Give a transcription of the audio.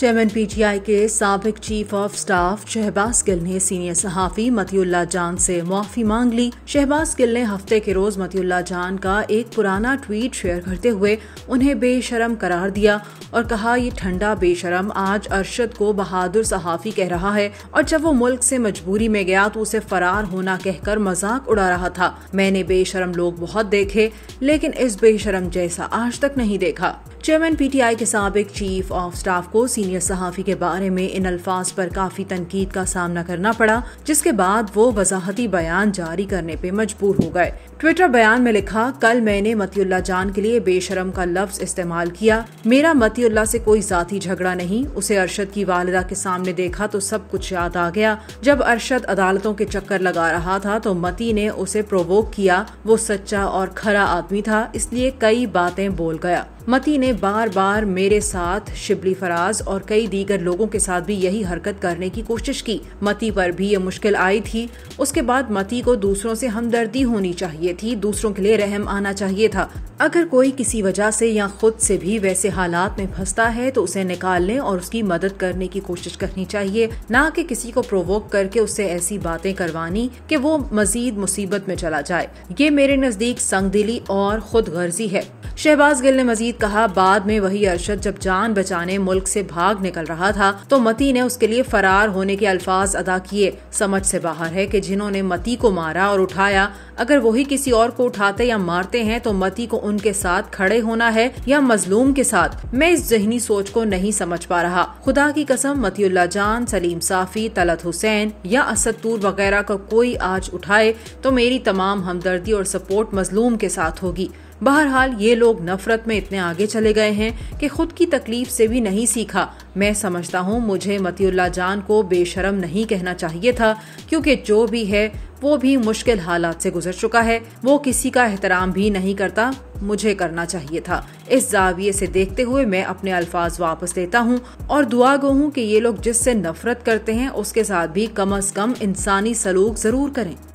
chairman PTI के सबक chief of staff Shahbaz Gill ने सीनियर सहाफी मतियुल्ला जान से मुआफ़ी मांग ली शहबाज गिल ने हफ्ते के रोज मतियुल्ला जान का एक पुराना ट्वीट शेयर करते हुए उन्हें बेशरम करार दिया और कहा ये ठंडा बेशरम आज अरशद को बहादुर सहाफी कह रहा है और जब वो मुल्क से मजबूरी में गया तो उसे फरार होना कहकर मजाक उड़ा रहा था मैंने बेशरम लोग बहुत देखे लेकिन इस बेशरम जैसा आज तक नहीं देखा चेयरमैन पीटीआई के सबक चीफ ऑफ स्टाफ को सीनियर सहाफ़ी के बारे में इन अल्फाज पर काफ़ी तनकीद का सामना करना पड़ा जिसके बाद वो वजाहती बयान जारी करने पे मजबूर हो गए ट्विटर बयान में लिखा कल मैंने मतियुल्ला जान के लिए बेशरम का लफ्ज इस्तेमाल किया मेरा मतियुल्ला से कोई जाती झगड़ा नहीं उसे अरशद की वालदा के सामने देखा तो सब कुछ याद आ गया जब अरशद अदालतों के चक्कर लगा रहा था तो मती ने उसे प्रोवोक किया वो सच्चा और खरा आदमी था इसलिए कई बातें बोल गया मती ने बार बार मेरे साथ शिबली फराज और कई दीगर लोगों के साथ भी यही हरकत करने की कोशिश की मती पर भी ये मुश्किल आई थी उसके बाद मती को दूसरों से हमदर्दी होनी चाहिए थी दूसरों के लिए रहम आना चाहिए था अगर कोई किसी वजह से या खुद से भी वैसे हालात में फंसता है तो उसे निकालने और उसकी मदद करने की कोशिश करनी चाहिए न कि किसी को प्रोवोक करके उससे ऐसी बातें करवानी कि वो मजीद मुसीबत में चला जाए ये मेरे नजदीक संगदिली और खुद गर्जी है शहबाज गिल ने मजीद कहा बाद में वही अरशद जब जान बचाने मुल्क से भाग निकल रहा था तो मती ने उसके लिए फरार होने के अल्फाज अदा किए समझ से बाहर है कि जिन्होंने मती को मारा और उठाया अगर वही किसी और को उठाते या मारते हैं तो मती को उनके साथ खड़े होना है या मजलूम के साथ मैं इस जहनी सोच को नहीं समझ पा रहा खुदा की कसम मतीउल्ला जान सलीम साफी तलत हुसैन या असदूर वगैरह का कोई आज उठाए तो मेरी तमाम हमदर्दी और सपोर्ट मजलूम के साथ होगी बहरहाल ये लोग नफरत में इतने आगे चले गए हैं कि खुद की तकलीफ से भी नहीं सीखा मैं समझता हूँ मुझे मतियुल्ला जान को बेशरम नहीं कहना चाहिए था क्योंकि जो भी है वो भी मुश्किल हालात से गुजर चुका है वो किसी का एहतराम भी नहीं करता मुझे करना चाहिए था इस जाविये से देखते हुए मैं अपने अल्फाज वापस लेता हूँ और दुआ गो हूँ की ये लोग जिससे नफरत करते हैं उसके साथ भी कम अज कम इंसानी सलूक जरूर करें